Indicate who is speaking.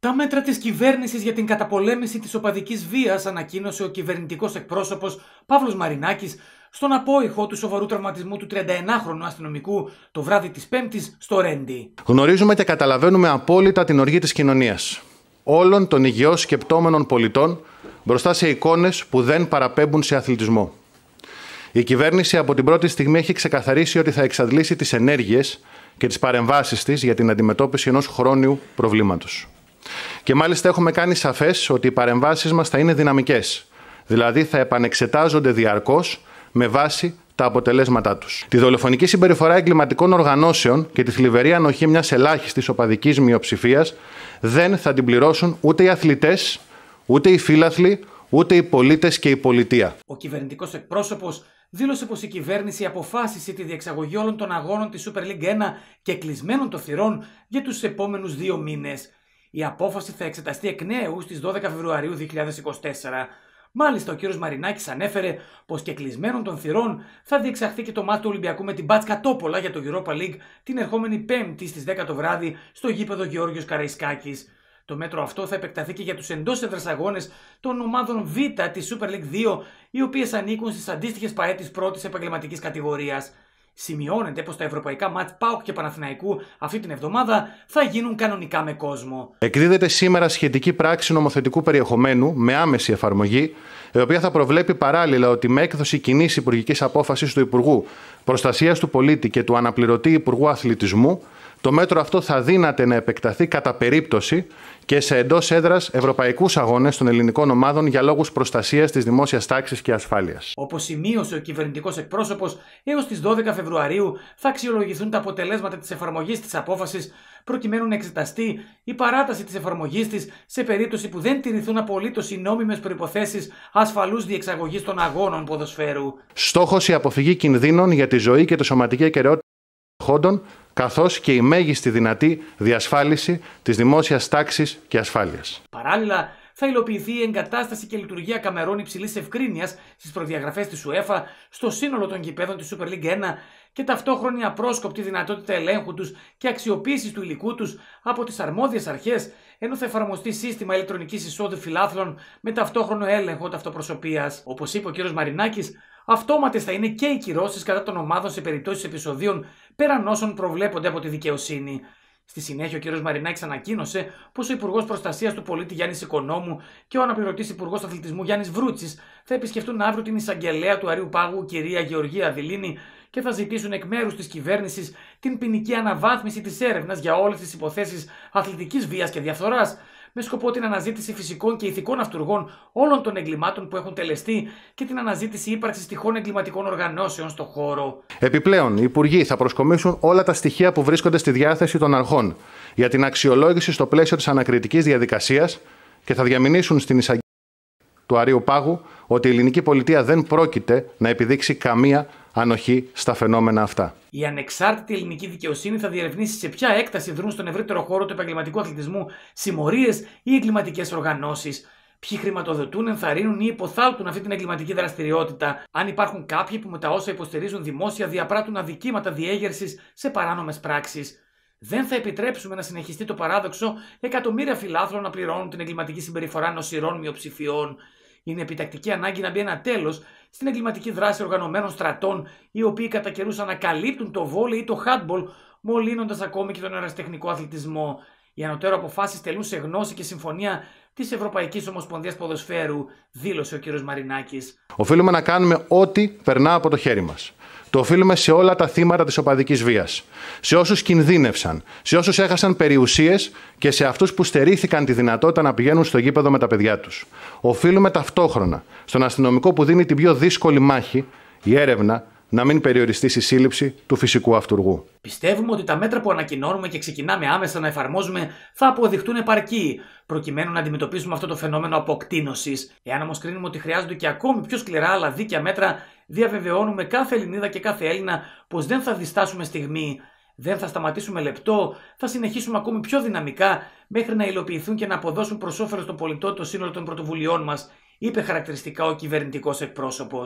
Speaker 1: Τα μέτρα της κυβέρνησης για την καταπολέμηση της οπαδικής βίας ανακοίνωσε ο κυβερνητικός εκπρόσωπος Παύλος Μαρινάκης στον απόϊχο του σοβαρού τραυματισμού του 31χρονου αστυνομικού το βράδυ της Πέμπτης στο Ρέντι.
Speaker 2: Γνωρίζουμε και καταλαβαίνουμε απόλυτα την οργή της κοινωνίας. Όλων των υγιώς σκεπτόμενων πολιτών μπροστά σε εικόνες που δεν παραπέμπουν σε αθλητισμό. Η κυβέρνηση από την πρώτη στιγμή έχει ξεκαθαρίσει ότι θα εξαντλήσει τις ενέργειες και τις παρεμβάσεις της για την αντιμετώπιση ενός χρόνιου προβλήματος. Και μάλιστα έχουμε κάνει σαφές ότι οι παρεμβάσεις μας θα είναι δυναμικές. Δηλαδή θα επανεξετάζονται διαρκώς με βάση τα αποτελέσματά τους. Τη δολοφονική συμπεριφορά εγκληματικών οργανώσεων και τη θλιβερή ανοχή μιας ελάχιστης οπαδικής μειοψηφίας δεν θα την πληρώσουν ούτε οι αθλητές, ούτε οι φύλαθλοι, ούτε οι πολίτες και η πολιτεία.
Speaker 1: Ο κυβερνητικός εκπρόσωπος δήλωσε πως η κυβέρνηση αποφάσισε τη διεξαγωγή όλων των αγώνων της Super League 1 και κλεισμένων των θυρών για τους επόμενους δύο μήνες. Η απόφαση θα εξεταστεί εκ νέου στις 12 Φεβρουαρίου 2024. Μάλιστα, ο κ. Μαρινάκης ανέφερε πως και κλεισμένων των θυρών θα διεξαχθεί και το μάτι του Ολυμπιακού με την Μπάτσκα Τόπολα για το Europa League την ερχόμενη Πέμπτη στις 10 το βράδυ στο γήπεδο Γεώργιος Καραϊσκάκης. Το μέτρο αυτό θα επεκταθεί και για τους εντός έδρας αγώνες των ομάδων Β της Super League 2, οι οποίες ανήκουν στις αντίστοιχες παέ πρώτης επαγγελματικής κατηγορίας σημειώνεται πως τα ευρωπαϊκά μάτ ΠΑΟΚ και Παναθηναϊκού αυτή την εβδομάδα θα γίνουν κανονικά με κόσμο.
Speaker 2: Εκδίδεται σήμερα σχετική πράξη νομοθετικού περιεχομένου με άμεση εφαρμογή, η οποία θα προβλέπει παράλληλα ότι με έκδοση κοινή υπουργικής απόφασης του Υπουργού Προστασίας του Πολίτη και του Αναπληρωτή Υπουργού Αθλητισμού το μέτρο αυτό θα δύναται να επεκταθεί κατά περίπτωση και σε εντός έδρας ευρωπαϊκούς αγώνες των ελληνικών ομάδων για λόγους προστασίας της δημόσιας τάξης και ασφάλειας.
Speaker 1: Όπως σημείωσε ο κυβερνητικός εκπρόσωπος, έως τις 12 Φεβρουαρίου θα αξιολογηθούν τα αποτελέσματα της εφαρμογής της απόφασης, προκειμένου να εξεταστεί η παράταση της εφαρμογής της σε περίπτωση που δεν τηρηθούν απολύτως οι νόμιμες προποθέσει ασφαλούς διεξαγωγής των αγώνων ποδοσφαίρου.
Speaker 2: Στόχος η αποφυγή κινδύνων για τη ζωή και τη σωματική ακαιρεότητα. Καθώ καθώς και η μέγιστη δυνατή διασφάλιση της δημόσιας τάξης και ασφάλειας.
Speaker 1: Παράλληλα, θα υλοποιηθεί η εγκατάσταση και λειτουργία καμερών υψηλής ευκρίνειας στις προδιαγραφές της UEFA, στο σύνολο των γηπέδων της Super League 1 και ταυτόχρονη απρόσκοπτη δυνατότητα ελέγχου τους και αξιοποίησης του υλικού τους από τις αρμόδιες αρχές, ενώ θα εφαρμοστεί σύστημα ηλεκτρονικής εισόδου φιλάθλων με ταυτόχρονο έλεγχο ταυτοπροσωπείας. Όπως είπε ο κ. Μαρινάκης, Αυτόματες θα είναι και οι κυρώσεις κατά των ομάδων σε περιπτώσεις επεισοδίων πέραν όσων προβλέπονται από τη δικαιοσύνη. Στη συνέχεια, ο κ. Μαρινάκης ανακοίνωσε πως ο Υπουργός Προστασίας του Πολίτη Γιάννης Οικονόμου και ο αναπληρωτής Υπουργός Αθλητισμού Γιάννης Βρούτσης θα επισκεφτούν αύριο την εισαγγελέα του Αρίου Πάγου, κυρία Γεωργία Αδηλίνη, και θα ζητήσουν εκ μέρους της κυβέρνησης την ποινική αναβάθμιση της έρευνας για όλες τις υποθέσεις αθλητικής βίας και διαφθοράς με σκοπό την αναζήτηση φυσικών και ηθικών αυτούργων όλων των εγκλημάτων που έχουν τελεστεί και την αναζήτηση ύπαρξης τυχών εγκληματικών οργανώσεων στο χώρο.
Speaker 2: Επιπλέον, οι υπουργοί θα προσκομίσουν όλα τα στοιχεία που βρίσκονται στη διάθεση των αρχών για την αξιολόγηση στο πλαίσιο της ανακριτικής διαδικασίας και θα διαμηνήσουν στην εισαγγελία του Αρίου Πάγου ότι η ελληνική πολιτεία δεν πρόκειται να επιδείξει καμία αν όχι στα φαινόμενα αυτά.
Speaker 1: Η ανεξάρτητη ελληνική δικαιοσύνη θα διερευνήσει σε ποια έκταση δρούν στον ευρύτερο χώρο του επαγγελματικού αθλητισμού συμμορίες ή εγκληματικές οργανώσεις. Ποιοι χρηματοδοτούν, ενθαρρύνουν ή υποθάλπτουν αυτή την εγκληματική δραστηριότητα. Αν υπάρχουν κάποιοι που με τα όσα υποστηρίζουν δημόσια διαπράττουν αδικήματα διέγερσης σε παράνομες πράξεις. Δεν θα επιτρέψουμε να συνεχιστεί το παράδοξο εκατομμύρια φιλάθρων να πληρώνουν την εγκληματική συμπεριφορά νοσηρών μειοψηφιών είναι επιτακτική ανάγκη να μπει ένα τέλος στην εγκληματική δράση οργανωμένων στρατών, οι οποίοι κατά καιρούς ανακαλύπτουν το βόλε ή το handball, μολύνοντας ακόμη και τον εραστεχνικό αθλητισμό. Οι ανωτέρω αποφάσεις τελούν σε γνώση και συμφωνία της Ευρωπαϊκής Ομοσπονδίας Ποδοσφαίρου, δήλωσε ο κ. Μαρινάκης.
Speaker 2: Οφείλουμε να κάνουμε ό,τι περνά από το χέρι μας. Το οφείλουμε σε όλα τα θύματα της οπαδικής βίας, σε όσους κινδύνευσαν, σε όσους έχασαν περιουσίες και σε αυτούς που στερήθηκαν τη δυνατότητα να πηγαίνουν στο γήπεδο με τα παιδιά τους. Οφείλουμε ταυτόχρονα στον αστυνομικό που δίνει την πιο δύσκολη μάχη, η έρευνα, να μην περιοριστεί στη σύλληψη του φυσικού αυτούργου.
Speaker 1: Πιστεύουμε ότι τα μέτρα που ανακοινώνουμε και ξεκινάμε άμεσα να εφαρμόζουμε θα αποδειχτούν επαρκή, προκειμένου να αντιμετωπίσουμε αυτό το φαινόμενο αποκτήνωσης. Εάν όμως κρίνουμε ότι χρειάζονται και ακόμη πιο σκληρά αλλά δίκαια μέτρα, διαβεβαιώνουμε κάθε Ελληνίδα και κάθε Έλληνα πως δεν θα διστάσουμε στιγμή. Δεν θα σταματήσουμε λεπτό, θα συνεχίσουμε ακόμη πιο δυναμικά μέχρι να υλοποιηθούν και να αποδώσουν προς όφελος των πολιτών το σύνολο των πρωτοβουλειών μας, είπε χαρακτηριστικά ο κυβερνητικός εκπρόσωπος.